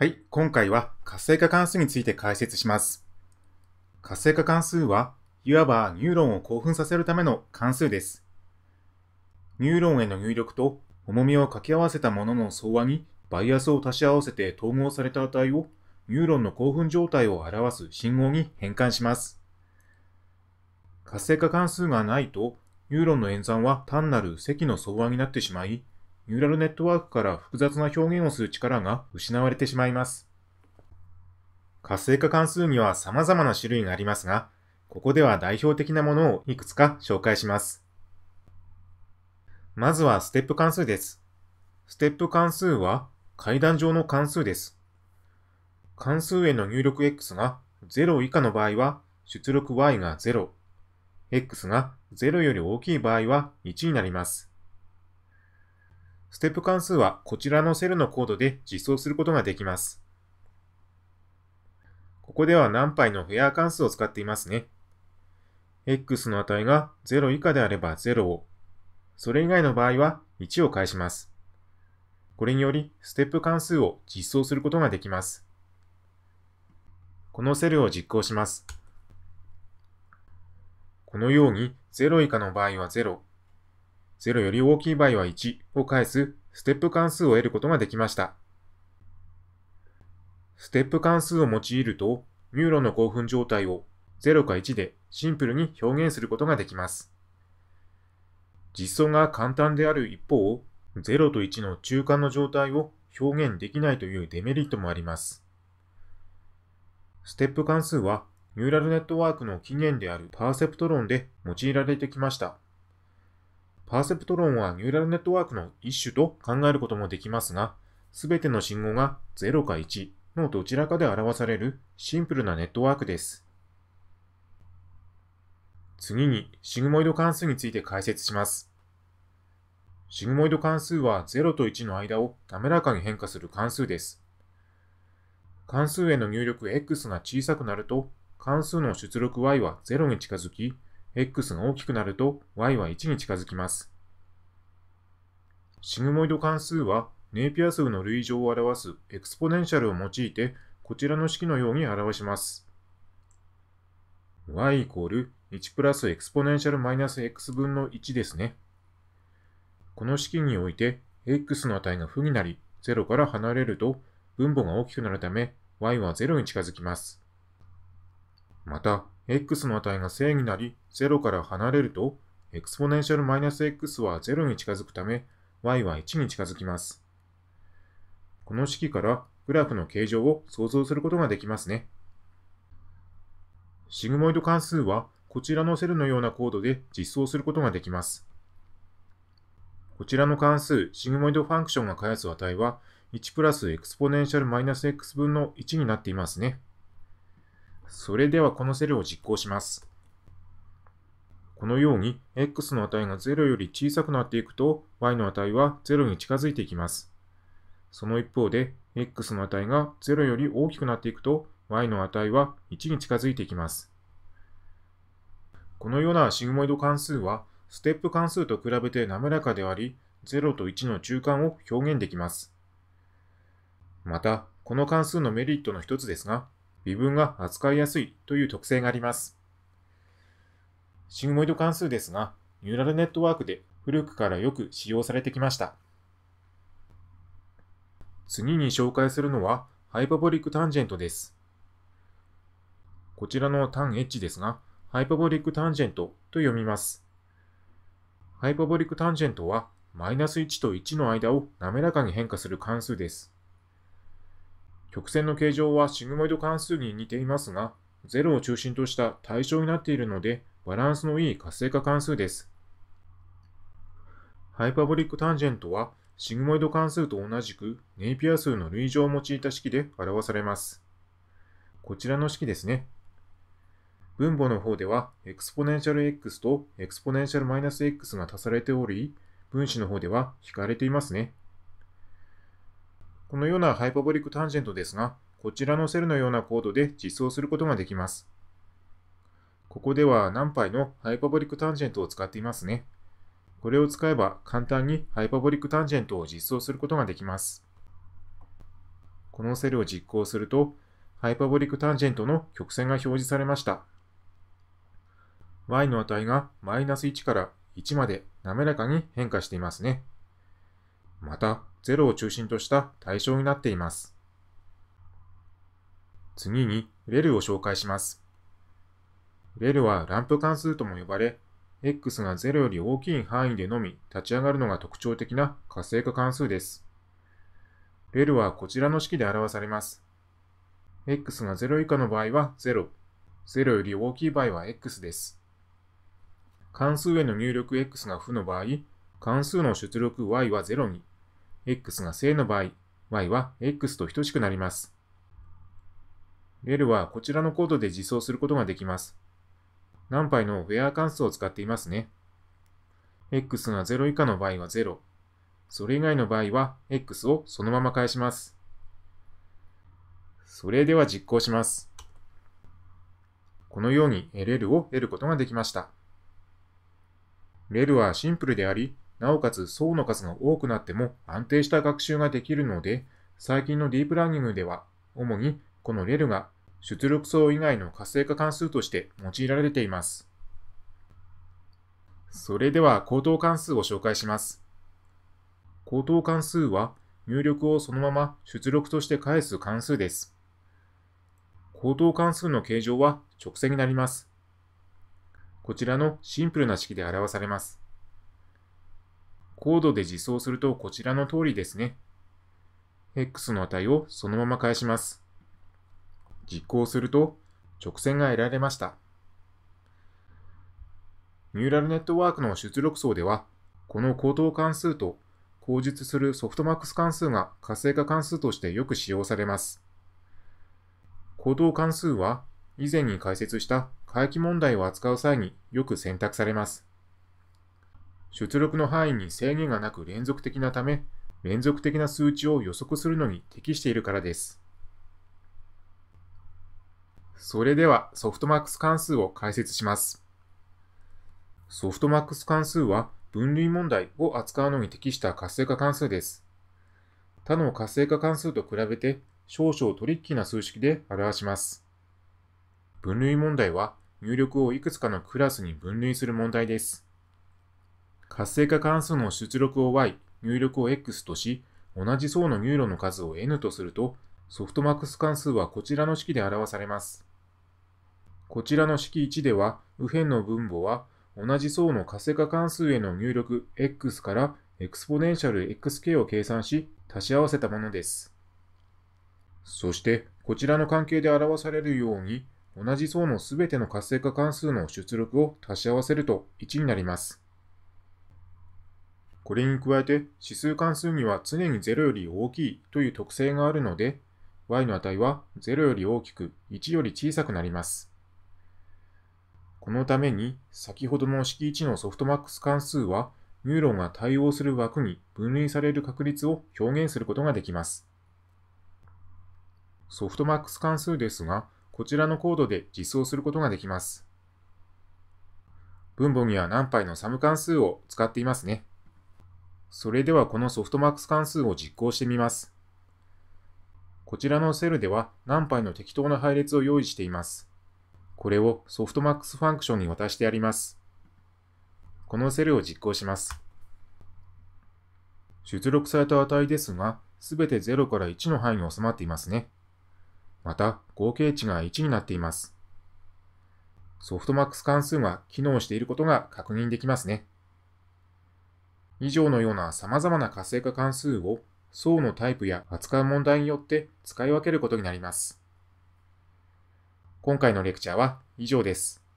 はい、今回は活性化関数について解説します。活性化関数は、いわばニューロンを興奮させるための関数です。ニューロンへの入力と重みを掛け合わせたものの相和にバイアスを足し合わせて統合された値をニューロンの興奮状態を表す信号に変換します。活性化関数がないと、ニューロンの演算は単なる積の相和になってしまい、ニューラルネットワークから複雑な表現をする力が失われてしまいます。活性化関数には様々な種類がありますが、ここでは代表的なものをいくつか紹介します。まずはステップ関数です。ステップ関数は階段上の関数です。関数への入力 x が0以下の場合は出力 y が0、x が0より大きい場合は1になります。ステップ関数はこちらのセルのコードで実装することができます。ここでは何杯のフェア関数を使っていますね。x の値が0以下であれば0を、それ以外の場合は1を返します。これにより、ステップ関数を実装することができます。このセルを実行します。このように、0以下の場合は0、0より大きい場合は1を返すステップ関数を得ることができました。ステップ関数を用いると、ニューロンの興奮状態を0か1でシンプルに表現することができます。実装が簡単である一方、0と1の中間の状態を表現できないというデメリットもあります。ステップ関数は、ニューラルネットワークの起源であるパーセプトロンで用いられてきました。パーセプトロンはニューラルネットワークの一種と考えることもできますが、すべての信号が0か1のどちらかで表されるシンプルなネットワークです。次に、シグモイド関数について解説します。シグモイド関数は0と1の間を滑らかに変化する関数です。関数への入力 x が小さくなると、関数の出力 y は0に近づき、x が大きくなると y は1に近づきます。シグモイド関数はネイピア数の類乗を表すエクスポネンシャルを用いてこちらの式のように表します。y イコール1プラスエクスポネンシャルマイナス x 分の1ですね。この式において x の値が負になり0から離れると分母が大きくなるため y は0に近づきます。また、x の値が正になり、0から離れると、エクスポネンシャルマイナス x は0に近づくため、y は1に近づきます。この式からグラフの形状を想像することができますね。シグモイド関数はこちらのセルのようなコードで実装することができます。こちらの関数、シグモイドファンクションが返す値は、1プラスエクスポネンシャルマイナス x 分の1になっていますね。それではこのセルを実行します。このように、x の値が0より小さくなっていくと、y の値は0に近づいていきます。その一方で、x の値が0より大きくなっていくと、y の値は1に近づいていきます。このようなシグモイド関数は、ステップ関数と比べて滑らかであり、0と1の中間を表現できます。また、この関数のメリットの一つですが、微分が扱いやすいという特性があります。シグモイド関数ですが、ニューラルネットワークで古くからよく使用されてきました。次に紹介するのは、ハイパボリックタンジェントです。こちらのタンエッジですが、ハイパボリックタンジェントと読みます。ハイパボリックタンジェントは、マイナス1と1の間を滑らかに変化する関数です。曲線の形状はシグモイド関数に似ていますが、0を中心とした対象になっているので、バランスのいい活性化関数です。ハイパブリックタンジェントは、シグモイド関数と同じくネイピア数の類乗を用いた式で表されます。こちらの式ですね。分母の方では、エクスポネンシャル x とエクスポネンシャルマイナス -x が足されており、分子の方では引かれていますね。このようなハイパボリックタンジェントですが、こちらのセルのようなコードで実装することができます。ここでは何杯のハイパボリックタンジェントを使っていますね。これを使えば簡単にハイパボリックタンジェントを実装することができます。このセルを実行すると、ハイパボリックタンジェントの曲線が表示されました。y の値がマイナス1から1まで滑らかに変化していますね。また、0を中心とした対象になっています。次に、レルを紹介します。レルはランプ関数とも呼ばれ、x が0より大きい範囲でのみ立ち上がるのが特徴的な活性化関数です。レルはこちらの式で表されます。x が0以下の場合は0、0より大きい場合は x です。関数への入力 x が負の場合、関数の出力 y は0に、x が正の場合、y は x と等しくなります。ベルはこちらのコードで実装することができます。何 u のウェア関数を使っていますね。x が0以下の場合は0。それ以外の場合は x をそのまま返します。それでは実行します。このように LL を得ることができました。レルはシンプルであり、なおかつ層の数が多くなっても安定した学習ができるので、最近のディープラーニングでは、主にこのレルが出力層以外の活性化関数として用いられています。それでは高等関数を紹介します。高等関数は入力をそのまま出力として返す関数です。高等関数の形状は直線になります。こちらのシンプルな式で表されます。コードで実装するとこちらの通りですね。x の値をそのまま返します。実行すると直線が得られました。ニューラルネットワークの出力層では、この高等関数と口述するソフトマックス関数が活性化関数としてよく使用されます。高等関数は以前に解説した回帰問題を扱う際によく選択されます。出力の範囲に制限がなく連続的なため、連続的な数値を予測するのに適しているからです。それではソフトマックス関数を解説します。ソフトマックス関数は分類問題を扱うのに適した活性化関数です。他の活性化関数と比べて少々トリッキーな数式で表します。分類問題は入力をいくつかのクラスに分類する問題です。活性化関数の出力を y、入力を x とし、同じ層のニューロンの数を n とすると、ソフトマックス関数はこちらの式で表されます。こちらの式1では、右辺の分母は、同じ層の活性化関数への入力 x からエクスポネンシャル xk を計算し、足し合わせたものです。そして、こちらの関係で表されるように、同じ層のすべての活性化関数の出力を足し合わせると1になります。これに加えて指数関数には常に0より大きいという特性があるので、y の値は0より大きく1より小さくなります。このために先ほどの式1のソフトマックス関数はニューロンが対応する枠に分類される確率を表現することができます。ソフトマックス関数ですが、こちらのコードで実装することができます。分母には何杯のサム関数を使っていますね。それではこのソフトマックス関数を実行してみます。こちらのセルでは何杯の適当な配列を用意しています。これをソフトマックスファンクションに渡してやります。このセルを実行します。出力された値ですが、すべて0から1の範囲に収まっていますね。また、合計値が1になっています。ソフトマックス関数が機能していることが確認できますね。以上のような様々な活性化関数を層のタイプや扱う問題によって使い分けることになります。今回のレクチャーは以上です。